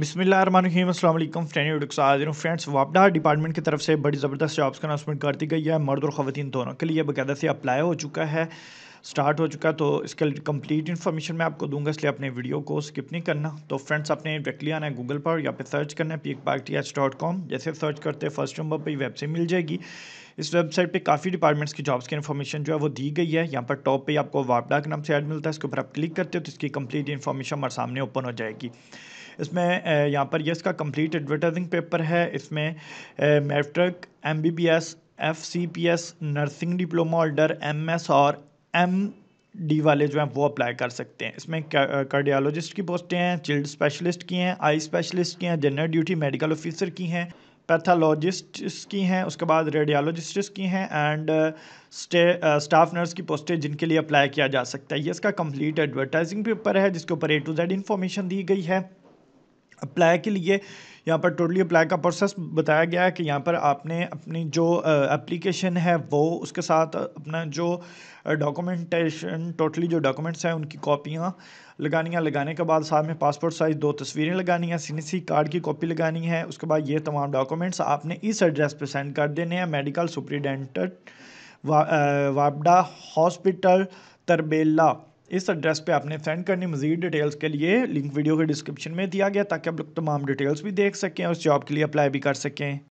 बिसमीम friend friends वापडा department की तरफ से बड़ी ज़बरदस्त जॉब्स का अनाउंसमेंट कर दी गई है मर्द और ख़वान दोनों के लिए बाकायदा से अप्लाई हो चुका है स्टार्ट हो चुका है तो इसके कंप्लीट इन्फॉर्मेशन मैं आपको दूंगा इसलिए अपने वीडियो को स्किप नहीं करना तो फ्रेंड्स आपने डायरेक्टली आना है गूगल पर या फिर सर्च करना है peak party H dot com जैसे सर्च करते हैं फर्स्ट नंबर पर वेबसाइट मिल जाएगी इस वेबसाइट पे काफ़ी डिपार्टमेंट्स की जॉब्स की इन्फॉर्मेशन जो है वो दी गई है यहाँ पर टॉप पर आपको वापडा के नाम से ऐड मिलता है इसके ऊपर आप क्लिक करते हो तो इसकी कंप्लीट इन्फॉर्मेशन हमारे सामने ओपन हो जाएगी इसमें यहाँ पर यस का कंप्लीट एडवर्टाइजिंग पेपर है इसमें matric M B B S F C P S nursing diploma holder M S और एम डी वाले जो हैं वो अप्लाई कर सकते हैं इसमें कार्डियोलॉजिस्ट की पोस्टें हैं चिल्ड स्पेशलिस्ट की हैं आई स्पेशलिस्ट की हैं जनरल ड्यूटी मेडिकल ऑफिसर की हैं पैथोलॉजिस्ट की हैं उसके बाद रेडियोलॉजिस्ट की हैं एंड स्टे स्टाफ नर्स की पोस्टें जिनके लिए अप्लाई किया जा सकता है ये इसका कंप्लीट एडवर्टाइजिंग पेपर है जिसके ऊपर ए टू जेड इन्फॉर्मेशन दी गई है अप्लाई के लिए यहाँ पर टोटली अप्लाई का प्रोसेस बताया गया है कि यहाँ पर आपने अपनी जो एप्लीकेशन है वो उसके साथ अपना जो डॉक्यूमेंटेशन टोटली जो डॉक्यूमेंट्स हैं उनकी कॉपियाँ लगानी है लगाने के बाद साथ में पासपोर्ट साइज़ दो तस्वीरें लगानी है सी कार्ड की कॉपी लगानी है उसके बाद ये तमाम डॉक्यूमेंट्स आपने इस एड्रेस पर सेंड कर देने हैं मेडिकल सुप्रिटेंडेंट वा, वापडा हॉस्पिटल तरबेला इस एड्रेस पे आपने सेंड करनी मजीद डिटेल्स के लिए लिंक वीडियो के डिस्क्रिप्शन में दिया गया ताकि आप लोग तमाम डिटेल्स भी देख सकें और उस जॉब के लिए अप्लाई भी कर सकें